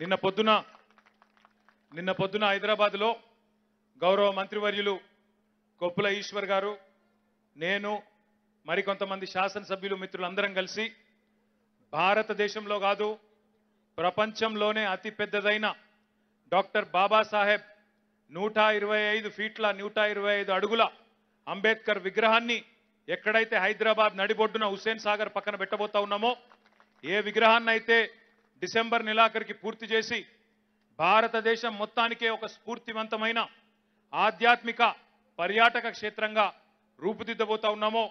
నిన్న పొద్దున నిన్న పొద్దున హైదరాబాద్లో గౌరవ మంత్రివర్యులు కొప్పుల ఈశ్వర్ గారు నేను మరికొంతమంది శాసనసభ్యులు మిత్రులందరం కలిసి భారతదేశంలో కాదు ప్రపంచంలోనే అతి పెద్దదైన డాక్టర్ బాబాసాహెబ్ నూట ఇరవై ఐదు ఫీట్ల నూట ఇరవై ఐదు అడుగుల అంబేద్కర్ విగ్రహాన్ని ఎక్కడైతే హైదరాబాద్ నడిబొడ్డున హుసేన్ సాగర్ పక్కన పెట్టబోతా ఉన్నామో ఏ విగ్రహాన్నైతే డిసెంబర్ నెలాఖరికి పూర్తి చేసి భారతదేశం మొత్తానికే ఒక స్ఫూర్తివంతమైన ఆధ్యాత్మిక పర్యాటక క్షేత్రంగా రూపుదిద్దబోతా ఉన్నామో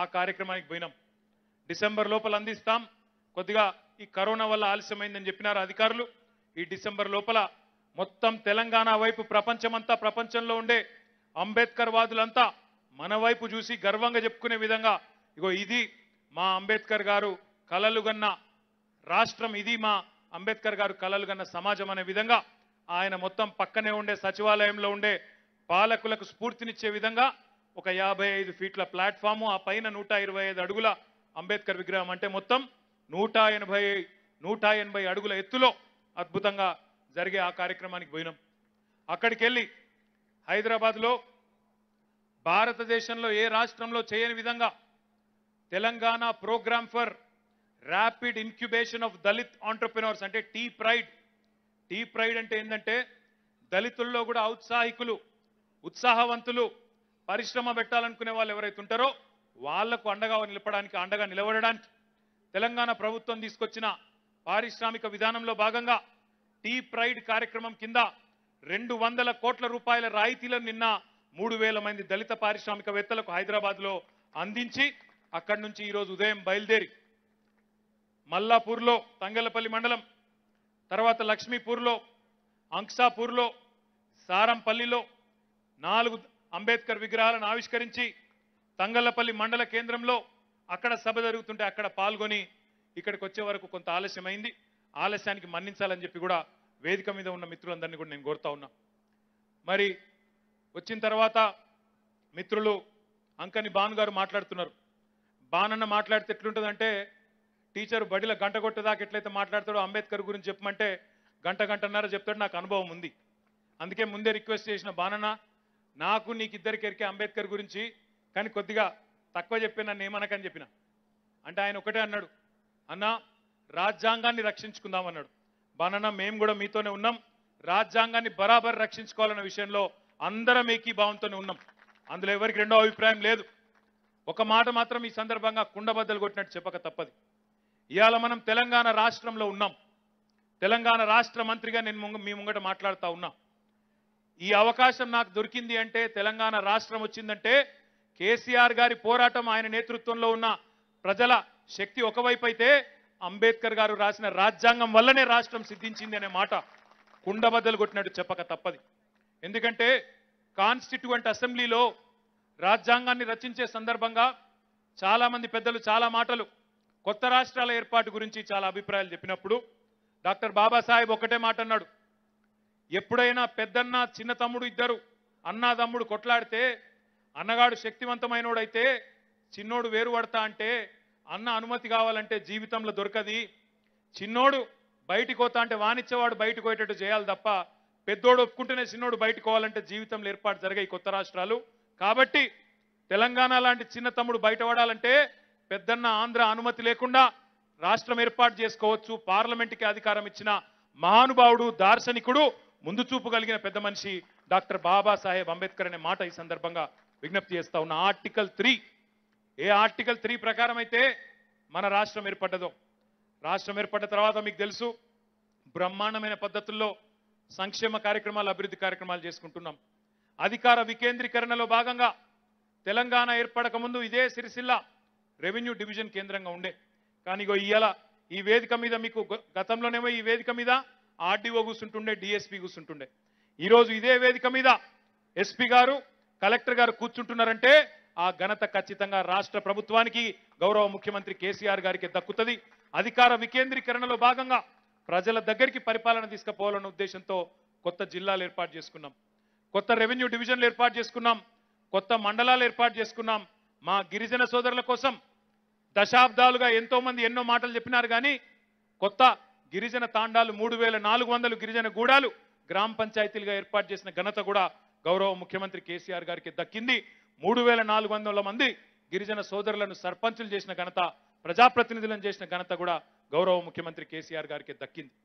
ఆ కార్యక్రమానికి పోయినాం డిసెంబర్ లోపల అందిస్తాం కొద్దిగా ఈ కరోనా వల్ల ఆలస్యమైందని చెప్పినారు అధికారులు ఈ డిసెంబర్ లోపల మొత్తం తెలంగాణ వైపు ప్రపంచమంతా ప్రపంచంలో ఉండే అంబేద్కర్ వాదులంతా మన వైపు చూసి గర్వంగా చెప్పుకునే విధంగా ఇగో ఇది మా అంబేద్కర్ గారు కలలుగన్న రాష్ట్రం ఇది మా అంబేద్కర్ గారు కలలు కన్న సమాజం అనే విధంగా ఆయన మొత్తం పక్కనే ఉండే సచివాలయంలో ఉండే పాలకులకు స్ఫూర్తినిచ్చే విధంగా ఒక యాభై ఐదు ఫీట్ల ప్లాట్ఫాము ఆ పైన నూట ఇరవై ఐదు అడుగుల అంబేద్కర్ విగ్రహం అంటే మొత్తం నూట ఎనభై నూట ఎనభై అడుగుల ఎత్తులో అద్భుతంగా జరిగే ఆ కార్యక్రమానికి పోయినాం అక్కడికి వెళ్ళి హైదరాబాద్లో భారతదేశంలో ఏ రాష్ట్రంలో చేయని విధంగా Telangana program for rapid incubation of Dalit entrepreneurs అంటే టీ ప్రైడ్ టీ ప్రైడ్ అంటే ఏంటంటే దళితుల్లో కూడా ఔత్సాహికులు ఉత్సాహవంతులు పరిశ్రమ పెట్టాలనుకునే వాళ్ళు ఎవరైతే ఉంటారో వాళ్లకు అండగా నిలపడానికి అండగా నిలబడడానికి తెలంగాణ ప్రభుత్వం తీసుకొచ్చిన పారిశ్రామిక విధానంలో భాగంగా టీ ప్రైడ్ కార్యక్రమం కింద రెండు వందల కోట్ల రూపాయల రాయితీలను నిన్న మూడు వేల మంది దళిత పారిశ్రామికవేత్తలకు హైదరాబాద్లో అందించి అక్కడి నుంచి ఈరోజు ఉదయం బయలుదేరి మల్లాపూర్లో తంగలపల్లి మండలం తర్వాత లక్ష్మీపూర్లో అంక్సాపూర్లో సారంపల్లిలో నాలుగు అంబేద్కర్ విగ్రహాలను ఆవిష్కరించి తంగలపల్లి మండల కేంద్రంలో అక్కడ సభ జరుగుతుంటే అక్కడ పాల్గొని ఇక్కడికి వచ్చే వరకు కొంత ఆలస్యమైంది ఆలస్యానికి మన్నించాలని చెప్పి కూడా వేదిక మీద ఉన్న మిత్రులందరినీ కూడా నేను కోరుతా ఉన్నా మరి వచ్చిన తర్వాత మిత్రులు అంకని బాను గారు మాట్లాడుతున్నారు బాన్ అన్న మాట్లాడితే ఎట్లుంటుందంటే టీచర్ బడిలో గంట కొట్టేదాకా ఎట్లయితే మాట్లాడతాడో అంబేద్కర్ గురించి చెప్పమంటే గంట గంటన్నర చెప్తాడు నాకు అనుభవం ఉంది అందుకే ముందే రిక్వెస్ట్ చేసిన బానన్న నాకు నీకు ఇద్దరికెరికే అంబేద్కర్ గురించి కానీ కొద్దిగా తక్కువ చెప్పి నన్ను ఏమనకని చెప్పిన అంటే ఆయన ఒకటే అన్నాడు అన్న రాజ్యాంగాన్ని రక్షించుకుందాం అన్నాడు బానన్న మేము కూడా మీతోనే ఉన్నాం రాజ్యాంగాన్ని బరాబర్ రక్షించుకోవాలన్న విషయంలో అందరం ఏకీభావంతోనే ఉన్నాం అందులో ఎవరికి రెండో అభిప్రాయం లేదు ఒక మాట మాత్రం ఈ సందర్భంగా కుండబద్దలు కొట్టినట్టు చెప్పక తప్పదు ఇవాళ మనం తెలంగాణ రాష్ట్రంలో ఉన్నాం తెలంగాణ రాష్ట్ర మంత్రిగా నేను మీ ముంగట మాట్లాడుతూ ఉన్నా ఈ అవకాశం నాకు దొరికింది అంటే తెలంగాణ రాష్ట్రం వచ్చిందంటే కేసీఆర్ గారి పోరాటం ఆయన నేతృత్వంలో ఉన్న ప్రజల శక్తి ఒకవైపు అయితే అంబేద్కర్ గారు రాసిన రాజ్యాంగం వల్లనే రాష్ట్రం సిద్ధించింది అనే మాట కుండబద్దలు కొట్టినట్టు చెప్పక తప్పది ఎందుకంటే కాన్స్టిట్యూంట్ అసెంబ్లీలో రాజ్యాంగాన్ని రచించే సందర్భంగా చాలామంది పెద్దలు చాలా మాటలు కొత్త రాష్ట్రాల ఏర్పాటు గురించి చాలా అభిప్రాయాలు చెప్పినప్పుడు డాక్టర్ బాబాసాహెబ్ ఒకటే మాట అన్నాడు ఎప్పుడైనా పెద్దన్న చిన్న తమ్ముడు ఇద్దరు అన్నా తమ్ముడు కొట్లాడితే అన్నగాడు శక్తివంతమైనోడైతే చిన్నోడు వేరు పడతా అంటే అన్న అనుమతి కావాలంటే జీవితంలో దొరకది చిన్నోడు బయటికి పోతా అంటే వాణిజ్యవాడు బయటకు పోయేటట్టు చేయాలి తప్ప పెద్దోడు ఒప్పుకుంటేనే చిన్నోడు బయటకు పోవాలంటే జీవితంలో ఏర్పాటు జరిగాయి కొత్త రాష్ట్రాలు కాబట్టి తెలంగాణ లాంటి చిన్న తమ్ముడు బయటపడాలంటే పెద్దన్న ఆంధ్ర అనుమతి లేకుండా రాష్ట్రం ఏర్పాటు చేసుకోవచ్చు కి అధికారం ఇచ్చిన మహానుభావుడు దార్శనికుడు ముందు చూపు కలిగిన పెద్ద మనిషి డాక్టర్ బాబాసాహెబ్ అంబేద్కర్ అనే మాట ఈ సందర్భంగా విజ్ఞప్తి చేస్తా ఉన్న article three A article three ప్రకారం అయితే మన రాష్ట్రం ఏర్పడ్డదో రాష్ట్రం ఏర్పడ్డ తర్వాత మీకు తెలుసు బ్రహ్మాండమైన పద్ధతుల్లో సంక్షేమ కార్యక్రమాలు అభివృద్ధి కార్యక్రమాలు చేసుకుంటున్నాం అధికార వికేంద్రీకరణలో భాగంగా తెలంగాణ ఏర్పడక ముందు ఇదే సిరిసిల్ల రెవెన్యూ డివిజన్ కేంద్రంగా ఉండే కానీ ఇగో ఇవాళ ఈ వేదిక మీద మీకు గతంలోనేమో ఈ వేదిక మీద ఆర్డీఓ కూర్చుంటుండే డిఎస్పీ కూర్చుంటుండే ఈరోజు ఇదే వేదిక మీద ఎస్పీ గారు కలెక్టర్ గారు కూర్చుంటున్నారంటే ఆ ఘనత ఖచ్చితంగా రాష్ట్ర ప్రభుత్వానికి గౌరవ ముఖ్యమంత్రి కేసీఆర్ గారికి దక్కుతుంది అధికార వికేంద్రీకరణలో భాగంగా ప్రజల దగ్గరికి పరిపాలన తీసుకుపోవాలన్న ఉద్దేశంతో కొత్త జిల్లాలు ఏర్పాటు చేసుకున్నాం కొత్త రెవెన్యూ డివిజన్లు ఏర్పాటు చేసుకున్నాం కొత్త మండలాలు ఏర్పాటు చేసుకున్నాం మా గిరిజన సోదరుల కోసం దశాబ్దాలుగా ఎంతో మంది ఎన్నో మాటలు చెప్పినారు కానీ కొత్త గిరిజన తాండాలు మూడు వేల నాలుగు వందలు గిరిజన గూడాలు గ్రామ పంచాయతీలుగా ఏర్పాటు చేసిన ఘనత కూడా గౌరవ ముఖ్యమంత్రి కేసీఆర్ గారికి దక్కింది మూడు వేల నాలుగు వందల మంది గిరిజన సోదరులను సర్పంచులు చేసిన ఘనత ప్రజాప్రతినిధులను చేసిన ఘనత కూడా గౌరవ ముఖ్యమంత్రి కేసీఆర్ గారికి దక్కింది